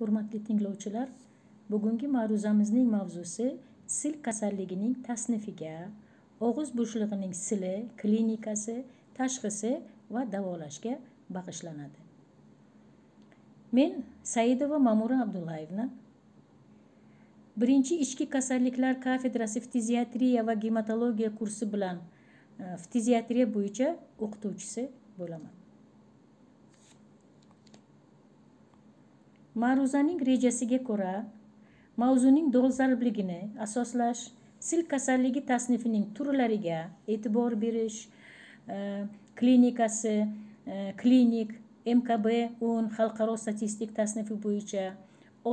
hurmatli tinglovchilar bugungi ma'ruzamizning mavzusi sil kasalligining tasnifiga og'iz bo'shlig'ining sili klinikasi tashxisi va davolashga bag'ishlanadi men saidova mamura abdullayevna birinchi ichki kasalliklar kafedrasi ftiziatriya va gematologiya kursi bilan e, ftiziatriya bo'yicha o'qituvchisi bo'laman ma'ruzaning rejasiga ko'ra mavzuning dolzarbligini asoslash sil kasalligi tasnifining turlariga e'tibor berish e, klinikasi e, klinik mkb o'n xalqaro statistik tasnifi bo'yicha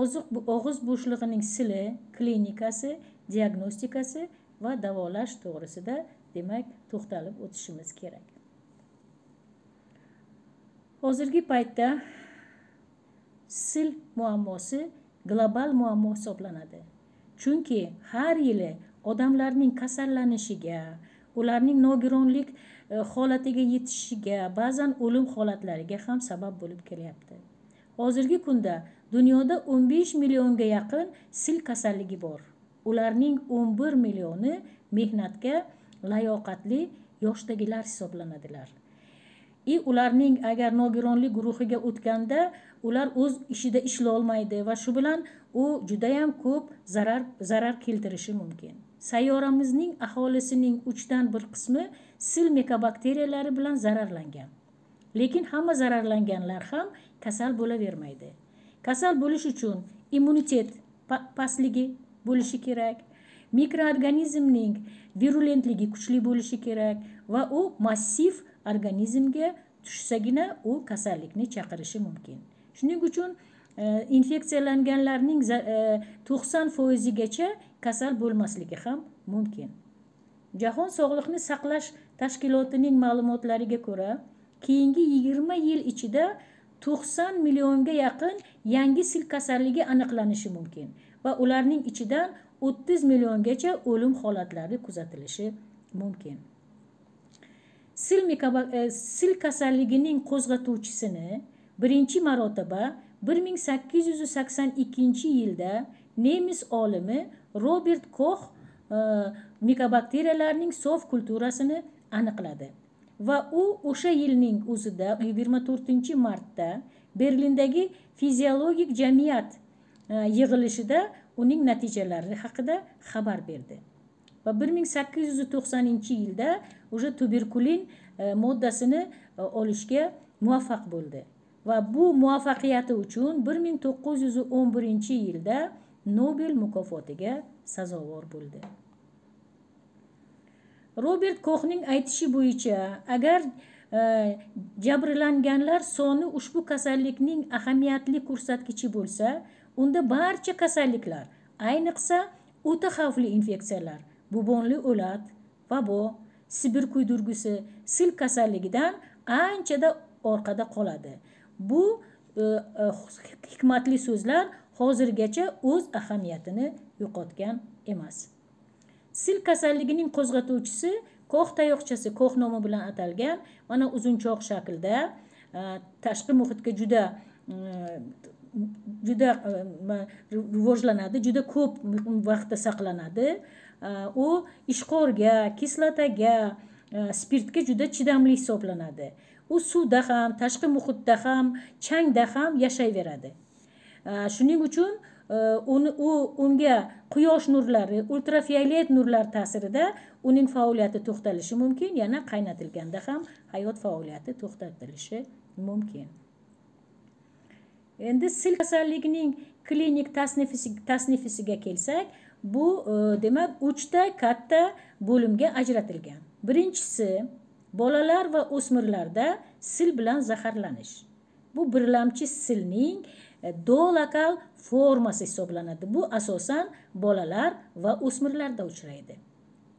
oziq og'iz bo'shlig'ining sili klinikasi diagnostikasi va davolash to'g'risida demak to'xtalib o'tishimiz kerak hozirgi paytda sil muammosi global muammo hisoblanadi chunki har yili odamlarning kasallanishiga ularning nogironlik e, holatiga yetishishiga ba'zan o'lim holatlariga ham sabab bo'lib kelyapti hozirgi kunda dunyoda 15 millionga yaqin sil kasalligi bor ularning 11 millioni mehnatga layoqatli yoshdagilar hisoblanadilar i e, ularning agar nogironlik guruhiga o'tganda ular o'z ishida ishlolmaydi va shu bilan u judayam ko'p zarar zarar keltirishi mumkin sayyoramizning aholisining uchdan bir qismi sil mekobakteriyalari bilan zararlangan lekin hamma zararlanganlar ham kasal bo'lavermaydi kasal bo'lish uchun immunitet pa pastligi bo'lishi kerak mikroorganizmning virulentligi kuchli bo'lishi kerak va u massiv organizmga tushsagina u kasallikni chaqirishi mumkin shuning uchun e, infeksiyalanganlarning e, to'qson foizigacha kasal bo'lmasligi ham mumkin jahon sog'liqni saqlash tashkilotining ma'lumotlariga ko'ra keyingi yigirma yil ichida to'qson millionga yaqin yangi sil kasalligi aniqlanishi mumkin va ularning ichidan o'ttiz milliongacha o'lim holatlari kuzatilishi mumkin sil e, kasalligining qo'zg'atuvchisini birinchi marotaba bir ming sakkiz yuz sakson ikkinchi yilda nemis olimi robert kox e, mikobakteriyalarning sof kulturasini aniqladi va u o'sha yilning o'zida yigirma to'rtinchi martda berlindagi fiziologik jamiyat e, yig'ilishida uning natijalari haqida xabar berdi va bir ming sakkiz yuz to'qsoninchi yilda уже tuberkulin e, moddasini e, olishga muvaffaq bo'ldi va bu muvaffaqiyati uchun 1911 yilda nobel mukofotiga sazovor bo'ldi robert koxning aytishi bo'yicha agar e, jabrlanganlar soni ushbu kasallikning ahamiyatli ko'rsatkichi bo'lsa unda barcha kasalliklar ayniqsa o'ta xavfli infeksiyalar bubonli o'lat vabo sibir kuydirgisi sil kasalligidan anchada orqada qoladi bu e, e, hikmatli so'zlar hozirgacha o'z ahamiyatini yo'qotgan emas sil kasalligining qo'zg'atuvchisi ko'h tayoqchasi ko'h nomi bilan atalgan mana uzunchoq shaklda e, tashqi muhitga juda juda rivojlanadi juda ko'p vaqtda saqlanadi u ishqorga kislotaga spirtga juda chidamli hisoblanadi u suvda ham tashqi muhitda ham changda ham yashayveradi shuning uchun uni u unga quyosh nurlari ultrafiolet nurlar ta'sirida uning faoliyati to'xtalishi mumkin yana qaynatilganda ham hayot faoliyati to'xtatilishi mumkin endi sil kasalligining klinik tasnifisiga kelsak bu demak uchta katta bo'limga ajratilgan birinchisi bolalar va o'smirlarda sil bilan zaharlanish bu birlamchi silning e, dolokal formasi hisoblanadi bu asosan bolalar va o'smirlarda uchraydi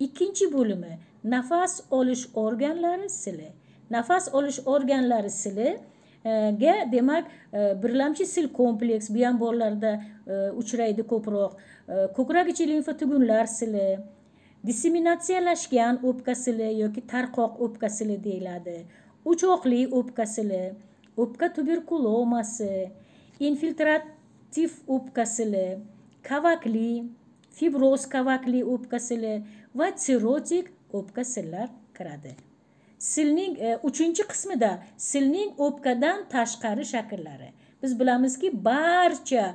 ikkinchi bo'limi nafas olish organlari sili nafas olish organlari sili e, ga demak e, birlamchi sil kompleks bu ham bolalarda uchraydi ko'proq ko'krak ichi limfa tugunlar sili disseminatsiyalashgan o'pkasili yoki tarqoq o'pkasili deyiladi uchoqli o'pkasili o'pka tuberkulomasi infiltrativ o'pkasili kavakli fibroz kavakli o'pkasili va sirotik o'pkasillar kiradi silning e, uchinchi e, qismida silning o'pkadan tashqari shakllari biz bilamizki barcha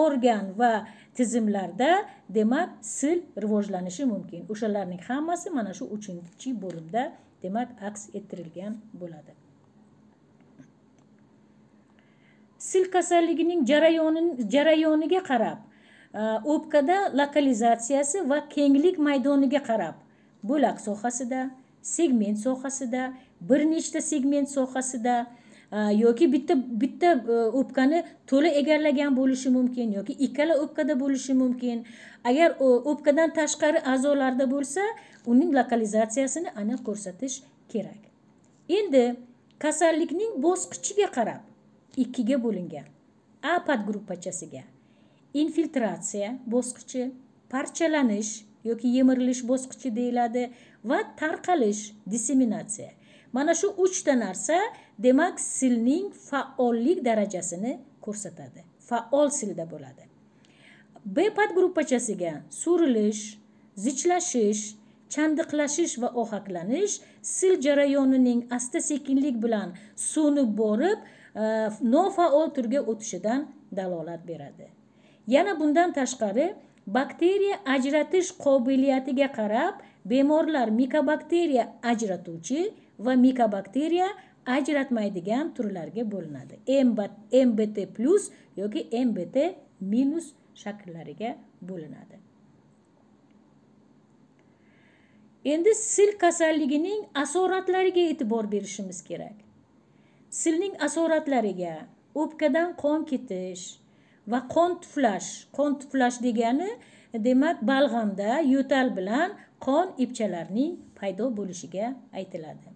organ va tizimlarda demak sil rivojlanishi mumkin o'shalarning hammasi mana shu uchinchi bo'limda demak aks ettirilgan bo'ladi sil kasalligining jarayoniga qarab o'pkada lokalizatsiyasi va kenglik maydoniga qarab bo'lak sohasida segment sohasida bir nechta segment sohasida yoki bitta bitta e, o'pkani to'la egallagan bo'lishi mumkin yoki ikkala o'pkada bo'lishi mumkin agar o'pkadan tashqari a'zolarda bo'lsa uning lokalizatsiyasini aniq ko'rsatish kerak endi kasallikning bosqichiga qarab ikkiga bo'lingan a podgruppachasiga infiltratsiya bosqichi parchalanish yoki yemirilish bosqichi deyiladi va tarqalish disseminatsiya mana shu uchta narsa demak silning faollik darajasini ko'rsatadi faol silda bo'ladi b podgruppachasiga surilish zichlashish chandiqlashish va ohaklanish sil jarayonining asta sekinlik bilan so'nib borib e, nofaol turga o'tishidan dalolat beradi yana bundan tashqari bakteriya ajratish qobiliyatiga qarab bemorlar mikobakteriya ajratuvchi va mikobakteriya ajratmaydigan turlarga bo'linadi mbt plus yoki mbt minus shakllariga bo'linadi endi sil kasalligining asoratlariga e'tibor berishimiz kerak silning asoratlariga o'pkadan qon ketish va qon tuflash qon tuflash degani demak balg'amda yo'tal bilan qon ipchalarining paydo bo'lishiga aytiladi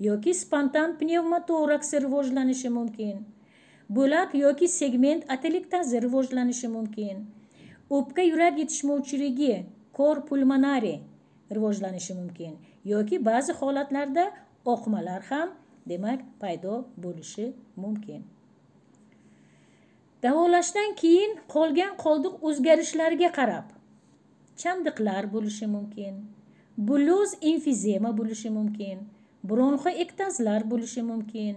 yoki spontan pnevmotoraks rivojlanishi mumkin bo'lak yoki segment atelektazi rivojlanishi mumkin o'pka yurak yetishmovchiligi kor pulmonari rivojlanishi mumkin yoki ba'zi holatlarda oqmalar ham demak paydo bo'lishi mumkin davolashdan keyin qolgan qoldiq o'zgarishlarga qarab chandiqlar bo'lishi mumkin bulyoz infizema bo'lishi mumkin bronxi ektazlar bo'lishi mumkin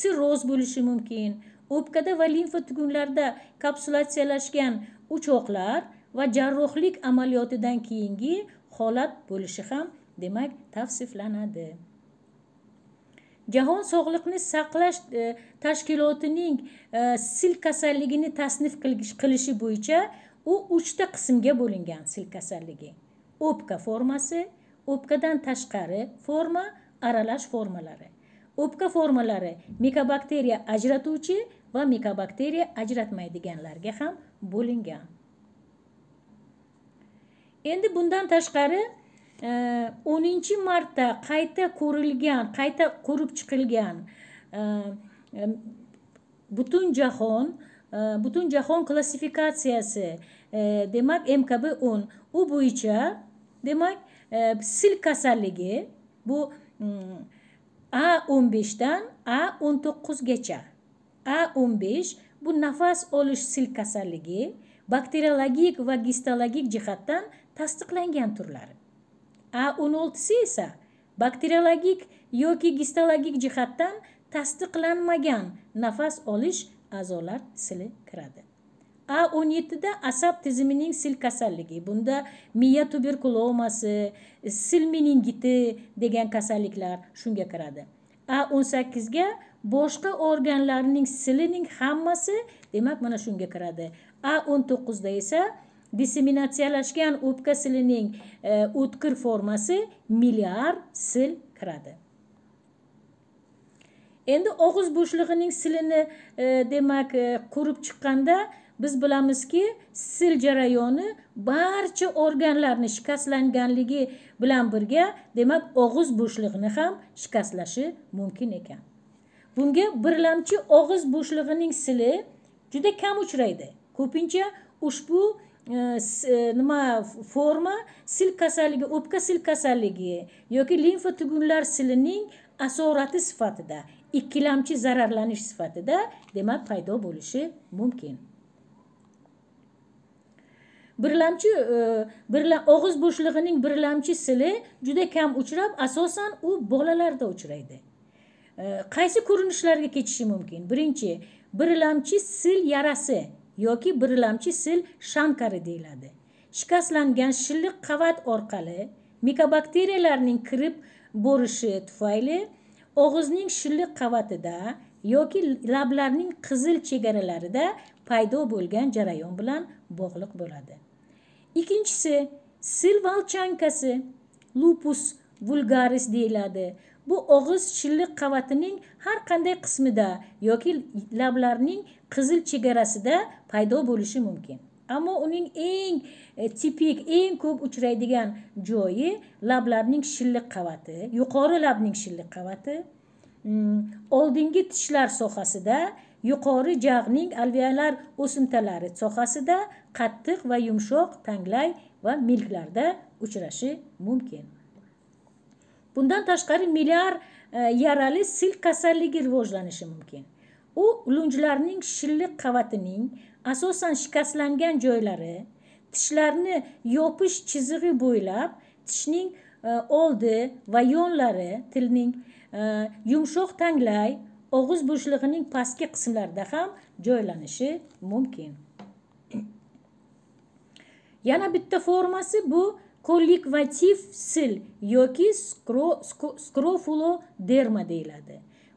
sirroz bo'lishi mumkin o'pkada va limfa tugunlarida kapsulatsiyalashgan uchoqlar va jarrohlik amaliyotidan keyingi holat bo'lishi ham demak tavsiflanadi jahon sog'liqni saqlash e, tashkilotining e, sil kasalligini tasnif qilishi bo'yicha u uchta qismga bo'lingan sil kasalligi o'pka formasi o'pkadan tashqari forma aralash formalari o'pka formalari mikobakteriya ajratuvchi va mikobakteriya ajratmaydiganlarga ham bo'lingan endi bundan tashqari e, o'ninchi marta qayta ko'rilgan qayta ko'rib chiqilgan e, e, butun jahon klassifikatsiyasi demak mkb o'n u bo'yicha demak sil kasalligi bu a 15 dan a 19 gacha a 15 bu nafas olish sil kasalligi bakteriologik va gistologik jihatdan tasdiqlangan turlari a 16 esa bakteriologik yoki gistologik jihatdan tasdiqlanmagan nafas olish a'zolar sili kiradi a 17 da asab tizimining sil kasalligi bunda miya tuberkulomasi sil meningiti degan kasalliklar shunga kiradi a 18 ga boshqa organlarning silining hammasi demak mana shunga kiradi a 19 da esa disseminatsiyalashgan o'pka silining e, o'tkir formasi milliard sil kiradi endi og'iz bo'shlig'ining silini e, demak e, qurib chiqqanda biz bilamizki sil jarayoni barcha organlarni shikastlanganligi bilan birga demak og'iz bo'shlig'ini ham shikastlashi mumkin ekan bunga birlamchi og'iz bo'shlig'ining sili juda kam uchraydi ko'pincha ushbu e, e, nima forma sil kasalligi o'pka sil kasalligi yoki limfa tugunlar silining asorati sifatida ikkilamchi zararlanish sifatida demak paydo bo'lishi mumkin birlamchi e, og'iz bo'shlig'ining birlamchi sili juda kam uchrab asosan u bolalarda uchraydi e, qaysi ko'rinishlarga ketishi mumkin birinchi birlamchi sil yarasi yoki birlamchi sil shankari deyiladi shikastlangan shilliq qavat orqali mikobakteriyalarning kirib borishi tufayli og'izning shilliq qavatida yoki lablarning qizil chegaralarida paydo bo'lgan jarayon bilan bog'liq bo'ladi ikkinchisi çankası lupus vulgaris deyiladi bu og'iz shilliq qavatining har qanday qismida yoki lablarning qizil chegarasida paydo bo'lishi mumkin ammo uning eng e, tipik eng ko'p uchraydigan joyi lablarning shilliq qavati yuqori labning shilliq qavati mm, oldingi tishlar sohasida yuqori jag'ning alveolar o'simtalari sohasida qattiq va yumshoq tanglay va milklarda uchrashi mumkin bundan tashqari milliard e, yarali sil kasalligi rivojlanishi mumkin u lunjlarning shilliq qavatining asosan shikastlangan joylari tishlarni yopish chizig'i bo'ylab tishning e, oldi va yonlari tilning e, yumshoq tanglay og'iz bo'shlig'ining pastki qismlarida ham joylanishi mumkin yana bitta formasi bu kollikvativ sil yoki skrofulo derma deyiladi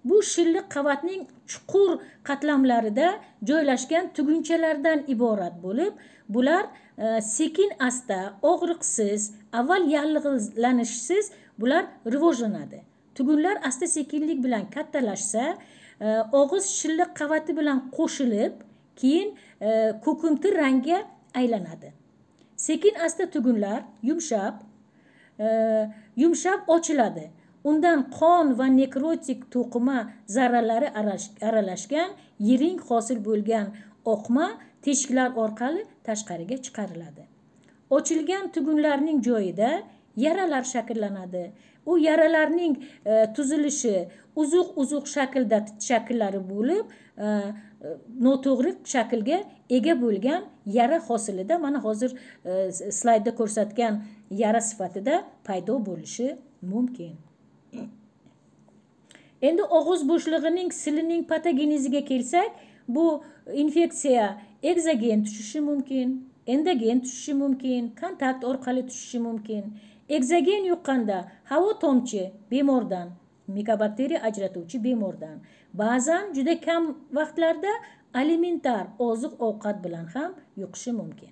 bu shilliq qavatning chuqur qatlamlarida joylashgan tugunchalardan iborat bo'lib bular e, sekin asta og'riqsiz avval yallig'lanishsiz bular rivojlanadi tugunlar asta sekinlik bilan kattalashsa e, og'iz shilliq qavati bilan qo'shilib keyin e, ko'kimtir rangga aylanadi sekin asta tugunlar yumshab e, yumshab ochiladi undan qon va nekrotik to'qima zarralari aralashgan yiring hosil bo'lgan oqma teshiklar orqali tashqariga chiqariladi ochilgan tugunlarning joyida yaralar shakllanadi u yaralarning e, tuzilishi uzuq uzuq shaklda shakllari bo'lib e, e, noto'g'ri shaklga ega bo'lgan yara hosilida mana hozir slaydda ko'rsatgan yara sifatida paydo bo'lishi mumkin endi og'iz bo'shlig'ining silining patogeneziga kelsak bu infeksiya egzogen tushishi mumkin endogen tushishi mumkin kontakt orqali tushishi mumkin egzogen yuqqanda havo tomchi bemordan mikobakteriya ajratuvchi bemordan ba'zan juda kam vaqtlarda alimentar oziq ovqat bilan ham yuqishi mumkin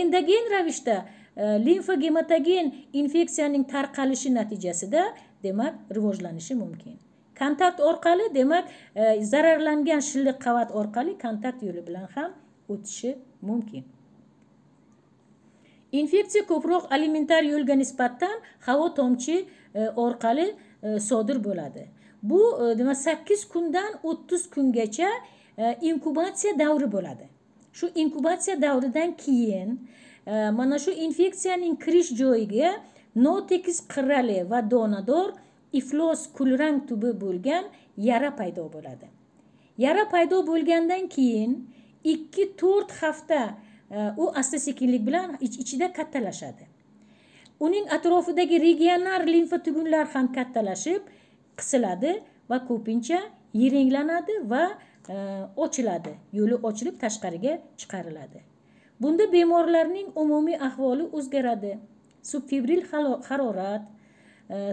endogen ravishda e, limfogematogen infeksiyaning tarqalishi natijasida demak rivojlanishi mumkin kontakt orqali demak e, zararlangan shilliq qavat orqali kontakt yo'li bilan ham o'tishi mumkin infeksiya ko'proq alimentar yo'lga nisbatan havo tomchi e, orqali e, sodir bo'ladi bu nima e, sakkiz kundan o'ttiz kungacha inkubatsiya davri bo'ladi shu inkubatsiya davridan keyin mana shu infeksiyaning kirish joyiga notekis qirrali va donador iflos kulrang tubi bo'lgan yara paydo bo'ladi yara paydo bo'lgandan keyin ikki to'rt hafta u asta sekinlik bilan ich ichida kattalashadi uning atrofidagi regionar limfa tugunlar ham kattalashib qisiladi va ko'pincha yiringlanadi va e, ochiladi yo'li ochilib tashqariga chiqariladi bunda bemorlarning umumiy ahvoli o'zgaradi subfebril harorat e,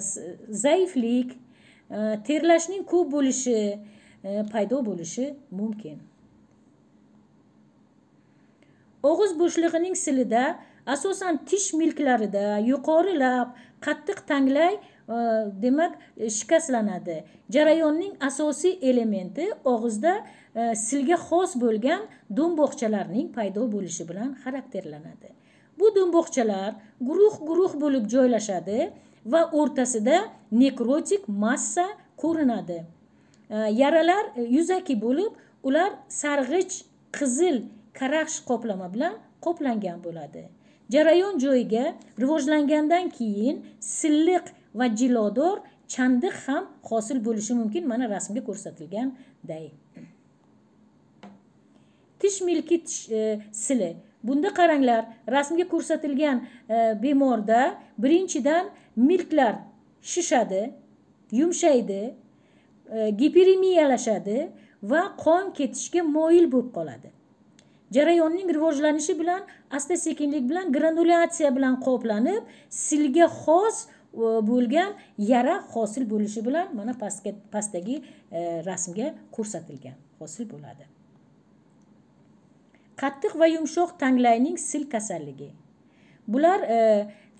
zaiflik e, terlashning ko'p bo'lishi paydo bo'lishi mumkin og'iz bo'shlig'ining silida asosan tish milklarida yuqori lab qattiq tanglay e, demak e, shikastlanadi jarayonning asosiy elementi og'izda e, silga xos bo'lgan do'mboqchalarning paydo bo'lishi bilan xarakterlanadi bu do'mboqchalar guruh guruh bo'lib joylashadi va o'rtasida nekrotik massa ko'rinadi yaralar yuzaki bo'lib ular sarg'ich qizil karaxsh qoplama bilan qoplangan bo'ladi jarayon joyiga rivojlangandan keyin silliq va jilodor chandiq ham hosil bo'lishi mumkin mana rasmga ko'rsatilganday tish milki tish e, sili bunda qaranglar rasmga ko'rsatilgan e, bemorda birinchidan milklar shishadi yumshaydi e, giperemiyalashadi va qon ketishga moyil bo'lib qoladi jarayonning rivojlanishi bilan asta sekinlik bilan granulyatsiya bilan qoplanib silga xos e, bo'lgan yara hosil bo'lishi bilan mana pastdagi e, rasmga ko'rsatilgan hosil bo'ladi qattiq va yumshoq tanglayning sil kasalligi bular e,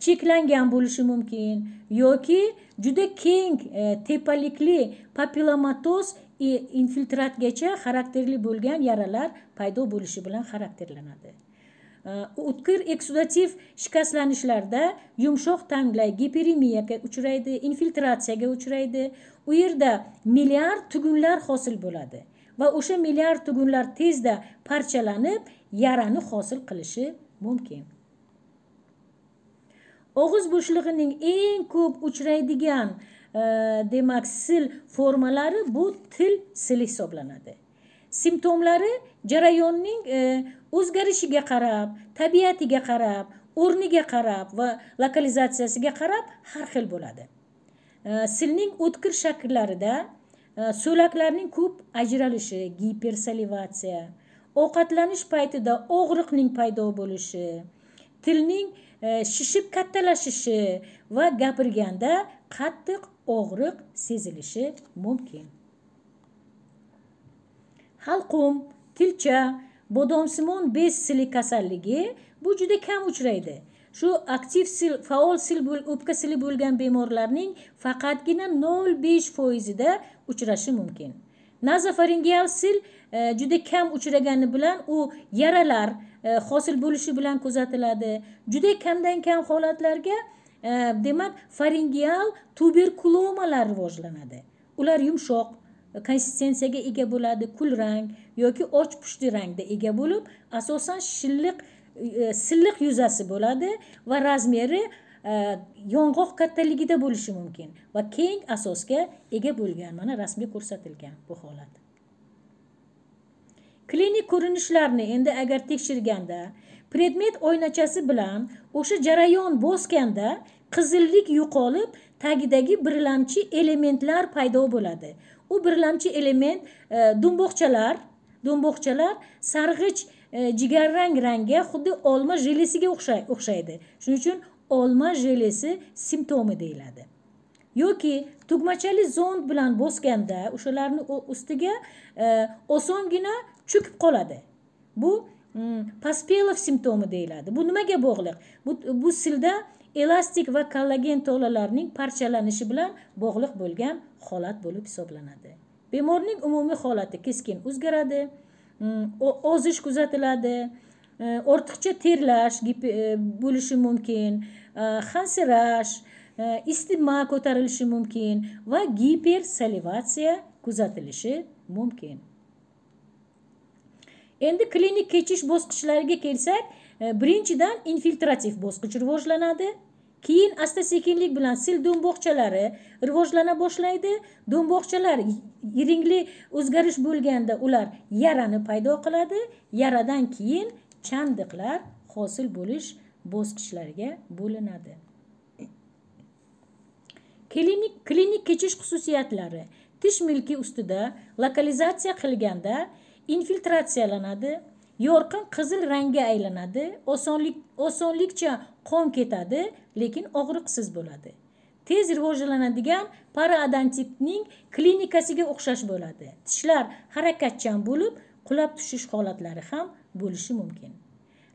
cheklangan bo'lishi mumkin yoki juda keng tepalikli papilomatoz infiltratgacha xarakterli bo'lgan yaralar paydo bo'lishi bilan xarakterlanadi o'tkir э, eksudativ shikastlanishlarda yumshoq tanglay giperemiyaga uchraydi infiltratsiyaga uchraydi u yerda milliard tugunlar hosil bo'ladi va o'sha milliard tugunlar tezda parchalanib yarani hosil qilishi mumkin og'iz bo'shlig'ining eng ko'p uchraydigan Э, demak sil formalari bu til sili hisoblanadi simptomlari jarayonning e, o'zgarishiga qarab tabiatiga qarab o'rniga qarab va lokalizatsiyasiga qarab har xil bo'ladi e, silning o'tkir shakllarida e, so'laklarning ko'p ajralishi gipersalivatsiya ovqatlanish paytida og'riqning paydo bo'lishi tilning E, shishib kattalashishi va gapirganda qattiq og'riq sezilishi mumkin halqum tilcha bodomsimon bez sili kasalligi bu juda kam uchraydi shu aktiv sil faol sil o'pka sili bo'lgan bemorlarning faqatgina nol besh foizida uchrashi mumkin nazofaringial sil e, juda kam uchragani bilan u yaralar E, hosil bo'lishi bilan kuzatiladi juda kamdan kam holatlarga e, demak faringial tuberkulomalar rivojlanadi ular yumshoq e, konsistensiyaga ega bo'ladi kulrang yoki och pushti rangda ega bo'lib asosan shilliq silliq yuzasi bo'ladi va razmeri yong'oq kattaligida bo'lishi mumkin va keng asosga ega bo'lgan mana rasmga ko'rsatilgan bu holat klinik ko'rinishlarni endi agar tekshirganda predmet oynachasi bilan o'sha jarayon bosganda qizillik yo'qolib tagidagi birlamchi elementlar paydo bo'ladi u birlamchi element e, dumboqchalar sarg'ich e, jigarrang e, rangga xuddi olma jelesiga o'xshaydi shuning uchun olma jelesi simptomi deyiladi yoki tugmachali zond bilan bosganda o'shalarni ustiga e, osongina cho'kib qoladi bu mm, paspelov simptomi deyiladi bu nimaga bog'liq bu, bu silda elastik va kollagen tolalarining parchalanishi bilan bog'liq bo'lgan holat bo'lib hisoblanadi bemorning umumiy holati keskin o'zgaradi mm, ozish kuzatiladi mm, ortiqcha terlash e, bo'lishi mumkin e, hansirash e, isitma ko'tarilishi mumkin va gipersalivatsiya kuzatilishi mumkin endi klinik kechish bosqichlariga kelsak e, birinchidan infiltrativ bosqich rivojlanadi keyin asta sekinlik bilan sil do'mboqchalari rivojlana boshlaydi do'mboqchalar yiringli o'zgarish bo'lganda ular yarani paydo qiladi yaradan keyin chandiqlar hosil bo'lish bosqichlariga bo'linadi klinik klinik kechish xususiyatlari tish milki ustida lokalizatsiya qilganda infiltratsiyalanadi yorqin qizil rangga aylanadi osonlik osonlikcha qon ketadi lekin og'riqsiz bo'ladi tez rivojlanadigan paraadontitning klinikasiga o'xshash bo'ladi tishlar harakatchan bo'lib qulab tushish holatlari ham bo'lishi mumkin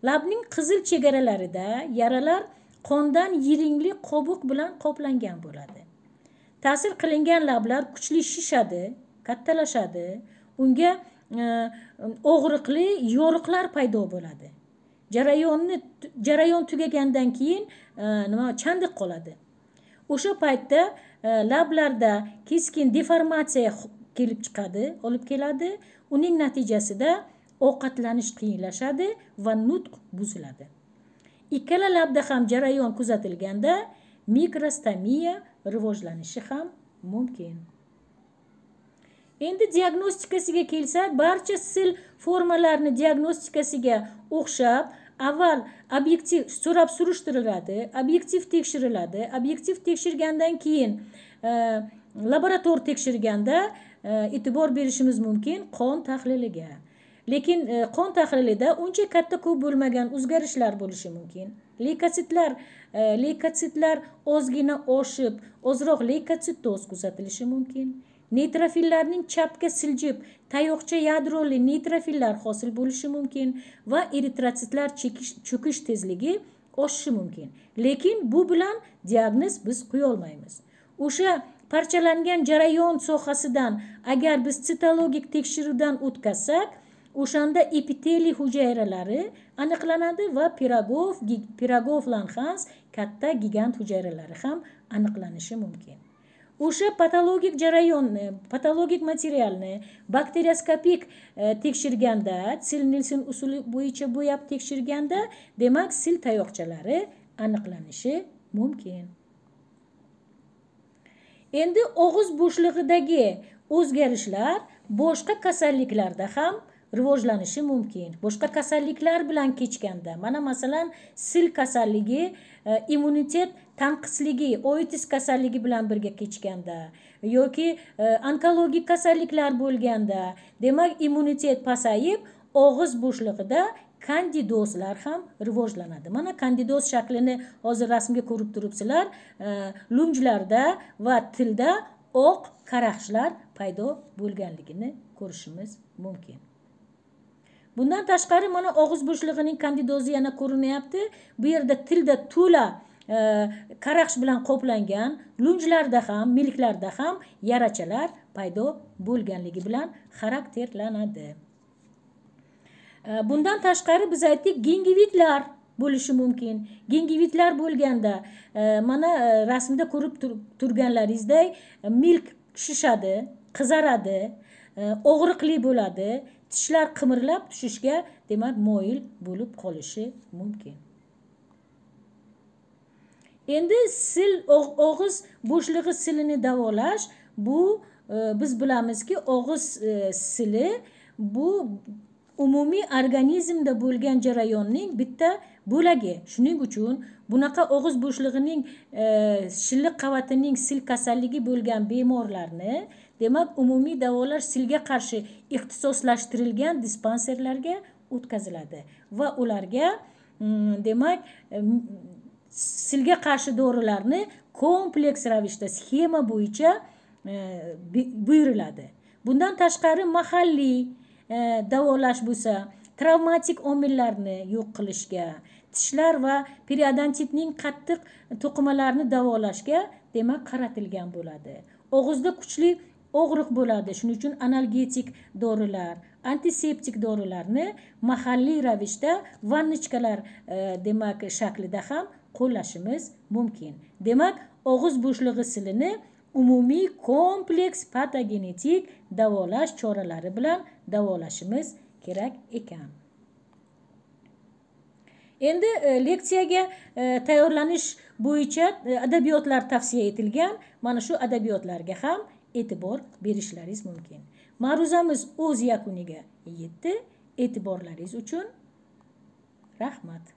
labning qizil chegaralarida yaralar qondan yiringli qobiq bilan qoplangan bo'ladi ta'sir qilingan lablar kuchli shishadi kattalashadi unga Э, og'riqli yo'riqlar paydo bo'ladi jarayonni jarayon tugagandan keyin e, nima chandiq qoladi o'sha paytda e, lablarda keskin deformatsiya kelib chiqadi olib keladi uning natijasida ovqatlanish qiyinlashadi va nutq buziladi ikkala labda ham jarayon kuzatilganda mikrostamiya rivojlanishi ham mumkin endi diagnostikasiga kelsak barcha sil formalarni diagnostikasiga o'xshab avval obyektiv so'rab surishtiriladi obyektiv tekshiriladi obyektiv tekshirgandan keyin e, laborator tekshirganda e, e'tibor berishimiz mumkin qon tahliliga lekin e, qon tahlilida uncha katta ko'p bo'lmagan o'zgarishlar bo'lishi mumkin leykotsitlar leykotsitlar ozgina oshib ozroq leykotsitoz kuzatilishi mumkin neytrofillarning chapga siljib tayoqcha yadroli neytrofillar hosil bo'lishi mumkin va eritrotsitlar cho'kish tezligi oshishi mumkin lekin bu bilan diagnoz biz qo'yolmaymiz o'sha parchalangan jarayon sohasidan agar biz sitologik tekshiruvdan o'tkazsak o'shanda epiteliy hujayralari aniqlanadi va piragov pirogov lanhans katta gigant hujayralari ham aniqlanishi mumkin Уже патологик джарайонный, патологик материальный. Бактериоскопик э, текшергенда, цельнильсин усули буйча буяп текшергенда, демак сил таёхчалары анықланышы мумкин. Энди оғыз бушлығыдаги узгерішлар бошқа касалликларда хам – rivojlanishi mumkin boshqa kasalliklar bilan kechganda mana masalan sil kasalligi e, immunitet tanqisligi oitis kasalligi bilan birga kechganda yoki e, onkologik kasalliklar bo'lganda demak immunitet pasayib og'iz bo'shlig'ida kandidozlar ham rivojlanadi mana kandidoz shaklini hozir rasmga ko'rib turibsizlar e, lunjlarda va tilda oq qaraqshlar paydo bo'lganligini ko'rishimiz mumkin bundan tashqari mana og'iz bo'shlig'ining kandidozi yana ko'rinyapti bu yerda tilda to'la qaraqsh e, bilan qoplangan lunjlarda ham milklarda ham yarachalar paydo bo'lganligi bilan xarakterlanadi e, bundan tashqari biz aytdik gingivitlar bo'lishi mumkin gingivitlar bo'lganda e, mana rasmda ko'rib turganlaringizdek milk shishadi qizaradi og'riqli bo'ladi tishlar qimirlab tushishga demak moyil bo'lib qolishi mumkin endi sil og'iz bo'shlig'i silini davolash bu e, biz bilamizki og'iz e, sili bu umumiy organizmda bo'lgan jarayonning bitta bo'lagi shuning uchun bunaqa og'iz bo'shlig'ining e, shilliq qavatining sil kasalligi bo'lgan bemorlarni demak umumiy davolash silga qarshi ixtisoslashtirilgan dispanserlarga o'tkaziladi va ularga mm, demak silga qarshi dorilarni kompleks ravishda sxema bo'yicha e, buyuriladi bundan tashqari mahalliy e, davolash bo'lsa travmatik omillarni yo'q qilishga tishlar va periodontitning qattiq to'qimalarini davolashga demak qaratilgan bo'ladi og'izda kuchli og'riq bo'ladi shuning uchun analgetik dorilar antiseptik dorilarni mahalliy ravishda vannochkalar e, demak shaklida ham qo'llashimiz mumkin demak og'iz bo'shlig'i silini umumiy kompleks patogenetik davolash choralari bilan davolashimiz kerak ekan endi e, leksiyaga e, tayyorlanish bo'yicha e, adabiyotlar tavsiya etilgan mana shu adabiyotlarga ham e'tibor berishlaringiz mumkin ma'ruzamiz o'z yakuniga yetdi e'tiborlaringiz uchun rahmat